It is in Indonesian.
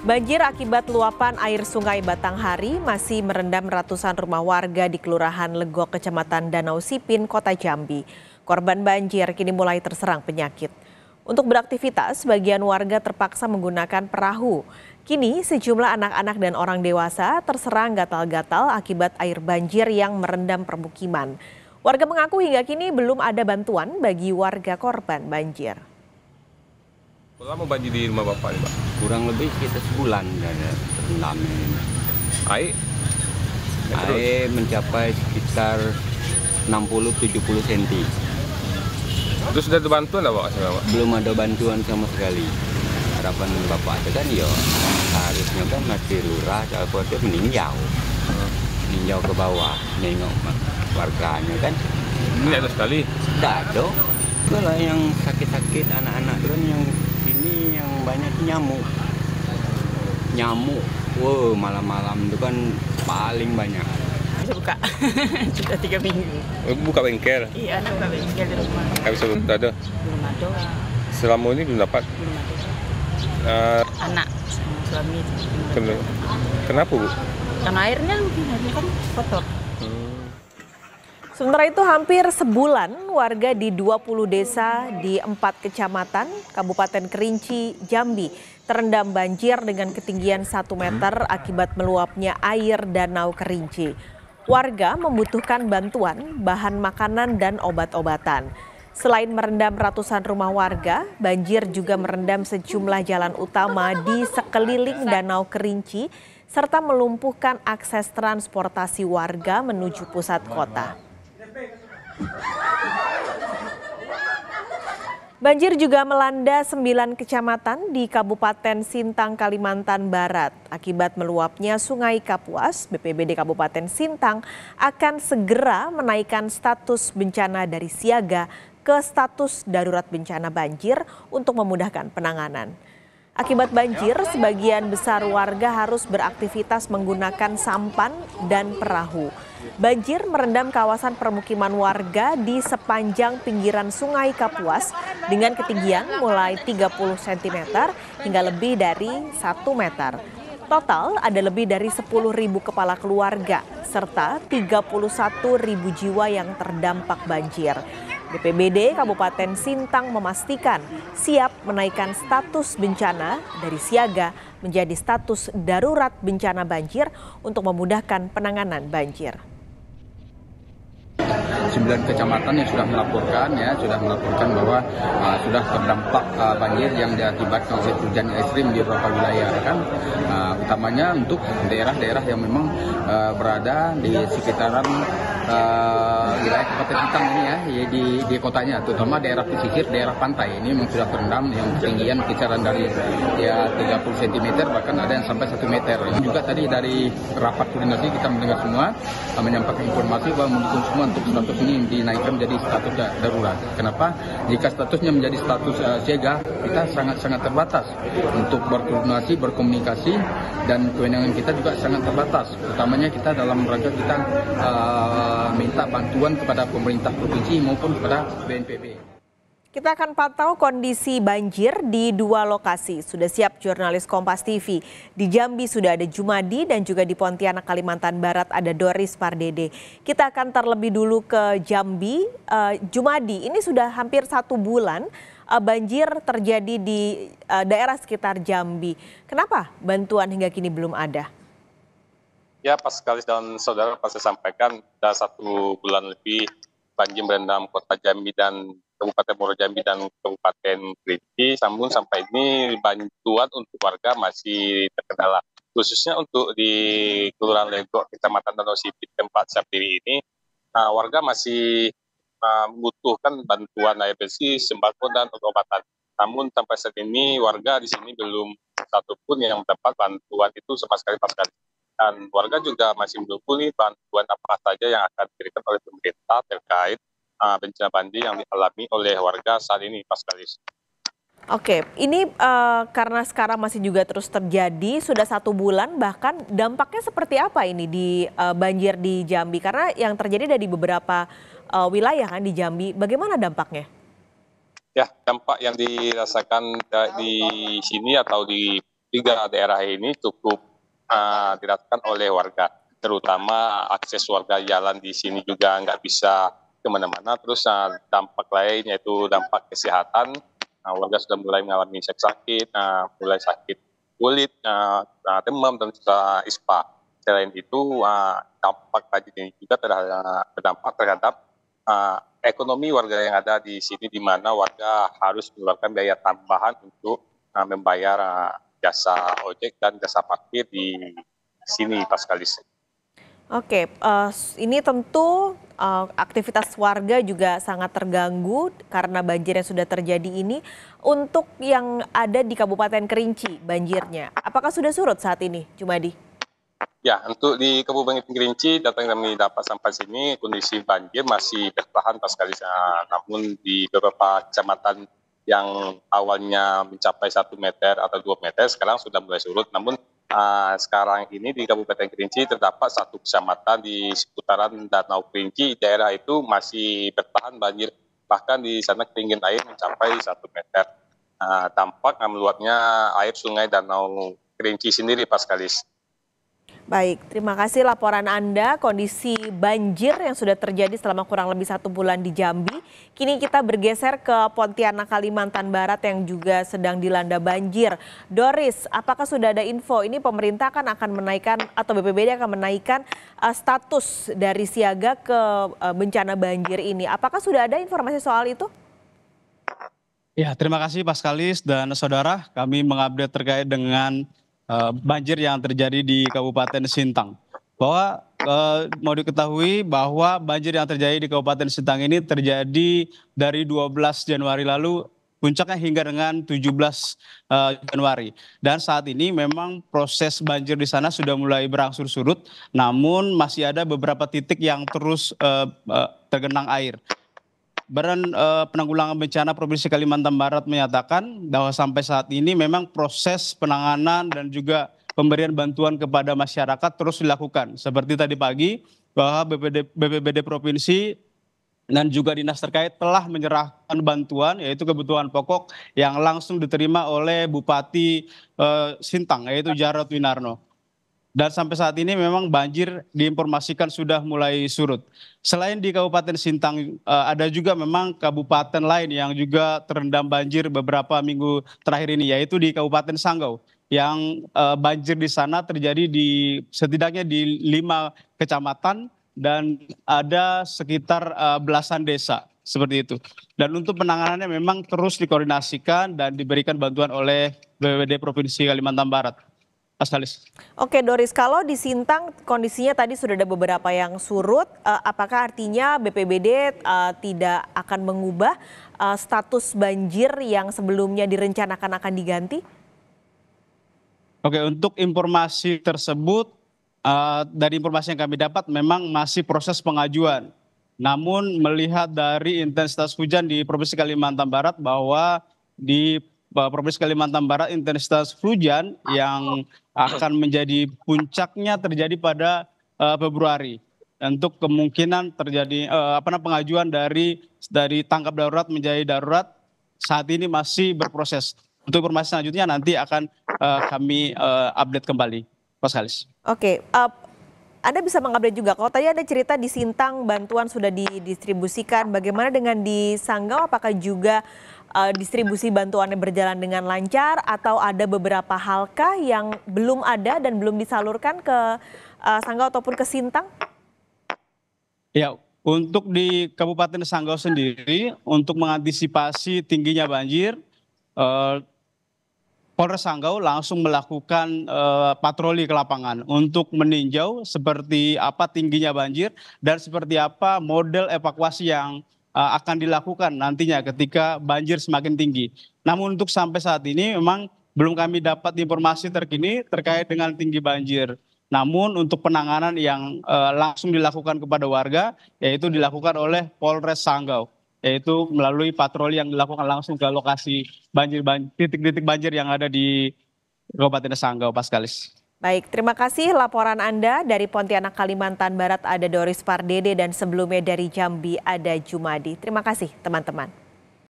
Banjir akibat luapan air sungai Batanghari masih merendam ratusan rumah warga di Kelurahan Legok, Kecamatan Danau Sipin, Kota Jambi. Korban banjir kini mulai terserang penyakit. Untuk beraktivitas, sebagian warga terpaksa menggunakan perahu. Kini sejumlah anak-anak dan orang dewasa terserang gatal-gatal akibat air banjir yang merendam permukiman. Warga mengaku hingga kini belum ada bantuan bagi warga korban banjir. Berapa banjir di rumah Bapak Ini, Pak kurang lebih sekitar sebulan dari terendam ini. Air? Air mencapai sekitar 60-70 cm. Terus sudah ada bantuan lah Pak? Belum ada bantuan sama sekali. Harapan Bapak itu kan ya harusnya kan masih lurah kalau itu meninjau. Meninjau ke bawah, nengok warganya kan. Ini ada sekali? Tidak ada. Kalau yang sakit-sakit anak-anak itu kan yang sini yang banyak nyamuk nyamuk wow malam-malam itu kan paling banyak bisa buka sudah tiga minggu eh, buka bengkel iya ada buka bengkel di rumah nggak hmm. ada belum ada selama ini belum dapat belum ada uh, anak suami kenapa bu karena airnya mungkin kan kotor Sementara itu hampir sebulan warga di 20 desa di 4 kecamatan Kabupaten Kerinci, Jambi terendam banjir dengan ketinggian 1 meter akibat meluapnya air danau Kerinci. Warga membutuhkan bantuan bahan makanan dan obat-obatan. Selain merendam ratusan rumah warga, banjir juga merendam sejumlah jalan utama di sekeliling Danau Kerinci serta melumpuhkan akses transportasi warga menuju pusat kota. Banjir juga melanda sembilan kecamatan di Kabupaten Sintang, Kalimantan Barat. Akibat meluapnya Sungai Kapuas, BPBD Kabupaten Sintang akan segera menaikkan status bencana dari siaga ke status darurat bencana banjir untuk memudahkan penanganan. Akibat banjir, sebagian besar warga harus beraktivitas menggunakan sampan dan perahu. Banjir merendam kawasan permukiman warga di sepanjang pinggiran Sungai Kapuas dengan ketinggian mulai 30 cm hingga lebih dari 1 meter. Total ada lebih dari 10.000 kepala keluarga serta 31.000 jiwa yang terdampak banjir. BPBD Kabupaten Sintang memastikan siap menaikkan status bencana dari siaga menjadi status darurat bencana banjir untuk memudahkan penanganan banjir. 9 kecamatan yang sudah melaporkan ya sudah melaporkan bahwa uh, sudah terdampak uh, banjir yang diakibatkan oleh hujan ekstrim di beberapa wilayah ya kan uh, utamanya untuk daerah-daerah yang memang uh, berada di sekitaran uh, wilayah kota hitam ini ya, ya di, di kotanya, terutama daerah pesisir, daerah pantai ini memang sudah terendam yang ketinggian kisaran dari ya 30 cm bahkan ada yang sampai 1 meter. Ini juga tadi dari rapat koordinasi kita mendengar semua uh, menyampaikan informasi bahwa mendukung semua untuk 100 ini dinaikkan menjadi status darurat. Kenapa? Jika statusnya menjadi status uh, siaga, kita sangat-sangat terbatas untuk berkoordinasi, berkomunikasi, dan kewenangan kita juga sangat terbatas. Utamanya kita dalam rangka kita uh, minta bantuan kepada pemerintah provinsi maupun kepada BNPB. Kita akan pantau kondisi banjir di dua lokasi. Sudah siap jurnalis Kompas TV. Di Jambi sudah ada Jumadi dan juga di Pontianak Kalimantan Barat ada Doris Pardede. Kita akan terlebih dulu ke Jambi. Uh, Jumadi ini sudah hampir satu bulan uh, banjir terjadi di uh, daerah sekitar Jambi. Kenapa bantuan hingga kini belum ada? Ya, Pak sekali dan saudara pasti sampaikan, sudah satu bulan lebih banjir berendam kota Jambi dan Kabupaten Muara Jambi dan Kabupaten Kerinci, Sambung sampai ini bantuan untuk warga masih terkendala. Khususnya untuk di Kelurahan Legok, Kecamatan Danau Sipit, tempat saya berdiri ini, nah, warga masih uh, membutuhkan bantuan air bersih, sembako, dan obat-obatan. Namun sampai saat ini warga di sini belum satupun yang mendapat bantuan itu sama sekali pasukan. dan warga juga masih menunggu nih bantuan apa saja yang akan diberikan oleh pemerintah terkait uh, bencana banjir yang dialami oleh warga saat ini, Pak Kalis. Oke, ini uh, karena sekarang masih juga terus terjadi, sudah satu bulan bahkan dampaknya seperti apa ini di uh, banjir di Jambi? Karena yang terjadi dari beberapa uh, wilayah kan di Jambi, bagaimana dampaknya? Ya, dampak yang dirasakan di sini atau di tiga daerah ini cukup uh, dirasakan oleh warga, terutama akses warga jalan di sini juga nggak bisa kemana-mana. Terus nah, dampak lain yaitu dampak kesehatan. Nah, warga sudah mulai mengalami sakit sakit, nah, mulai sakit kulit, nah, nah, demam, dan juga ispa. Selain itu, uh, dampak tadi ini juga terhadap, berdampak terhadap uh, ekonomi warga yang ada di sini, di mana warga harus mengeluarkan biaya tambahan untuk uh, membayar uh, jasa ojek dan jasa parkir di sini, Paskalis. Oke, uh, ini tentu uh, aktivitas warga juga sangat terganggu karena banjir yang sudah terjadi ini. Untuk yang ada di Kabupaten Kerinci banjirnya, apakah sudah surut saat ini, Jumadi? Ya, untuk di Kabupaten Kerinci, data yang kami dapat sampai sini, kondisi banjir masih bertahan pas kali, namun di beberapa kecamatan yang awalnya mencapai satu meter atau dua meter, sekarang sudah mulai surut. Namun uh, sekarang ini di Kabupaten Kerinci terdapat satu kecamatan di seputaran Danau Kerinci daerah itu masih bertahan banjir bahkan di sana ketinggian air mencapai satu meter. Uh, tampak meluapnya air sungai Danau Kerinci sendiri, Pak Skalis. Baik, terima kasih laporan Anda. Kondisi banjir yang sudah terjadi selama kurang lebih satu bulan di Jambi. Kini kita bergeser ke Pontianak, Kalimantan Barat yang juga sedang dilanda banjir. Doris, apakah sudah ada info ini pemerintah akan akan menaikkan atau BPBD akan menaikkan uh, status dari siaga ke uh, bencana banjir ini? Apakah sudah ada informasi soal itu? Ya, terima kasih Pak Skalis dan saudara. Kami mengupdate terkait dengan Eh, banjir yang terjadi di Kabupaten Sintang. Bahwa e, mau diketahui bahwa banjir yang terjadi di Kabupaten Sintang ini terjadi dari 12 Januari lalu puncaknya hingga dengan 17 e, eh, Januari. Dan saat ini memang proses banjir di sana sudah mulai berangsur surut, namun masih ada beberapa titik yang terus e, e, tergenang air. Badan uh, Penanggulangan Bencana Provinsi Kalimantan Barat menyatakan bahwa sampai saat ini memang proses penanganan dan juga pemberian bantuan kepada masyarakat terus dilakukan. Seperti tadi pagi bahwa BPD, BPBD provinsi dan juga dinas terkait telah menyerahkan bantuan yaitu kebutuhan pokok yang langsung diterima oleh Bupati uh, Sintang yaitu Jarod Winarno dan sampai saat ini memang banjir diinformasikan sudah mulai surut. Selain di Kabupaten Sintang, eh, ada juga memang kabupaten lain yang juga terendam banjir beberapa minggu terakhir ini, yaitu di Kabupaten Sanggau. Yang eh, banjir di sana terjadi di setidaknya di lima kecamatan dan ada sekitar eh, belasan desa seperti itu. Dan untuk penanganannya memang terus dikoordinasikan dan diberikan bantuan oleh BPBD Provinsi Kalimantan Barat. Mas Halis. Oke Doris, kalau di Sintang kondisinya tadi sudah ada beberapa yang surut, eh, apakah artinya BPBD eh, tidak akan mengubah eh, status banjir yang sebelumnya direncanakan akan diganti? Oke, untuk informasi tersebut dari informasi yang kami dapat memang masih proses pengajuan. Namun melihat dari intensitas hujan di Provinsi Kalimantan Barat bahwa di Provinsi Kalimantan Barat intensitas hujan yang akan menjadi puncaknya terjadi pada uh, Februari untuk kemungkinan terjadi uh, apa namanya pengajuan dari dari tangkap darurat menjadi darurat saat ini masih berproses. Untuk informasi selanjutnya nanti akan uh, kami uh, update kembali. Pak Kalis. Oke, okay. uh, anda bisa mengupdate juga. Kalau tadi ada cerita di Sintang bantuan sudah didistribusikan, bagaimana dengan di Sanggau apakah juga uh, distribusi bantuannya berjalan dengan lancar atau ada beberapa halkah yang belum ada dan belum disalurkan ke uh, Sanggau ataupun ke Sintang? Ya, untuk di Kabupaten Sanggau sendiri untuk mengantisipasi tingginya banjir uh, Polres Sanggau langsung melakukan uh, patroli ke lapangan untuk meninjau seperti apa tingginya banjir dan seperti apa model evakuasi yang uh, akan dilakukan nantinya ketika banjir semakin tinggi. Namun untuk sampai saat ini memang belum kami dapat informasi terkini terkait dengan tinggi banjir. Namun untuk penanganan yang uh, langsung dilakukan kepada warga yaitu dilakukan oleh Polres Sanggau yaitu melalui patroli yang dilakukan langsung ke lokasi banjir titik-titik banjir, banjir yang ada di Kabupaten Sanggau Paskalis. Baik, terima kasih laporan Anda dari Pontianak Kalimantan Barat ada Doris Pardede dan sebelumnya dari Jambi ada Jumadi. Terima kasih teman-teman.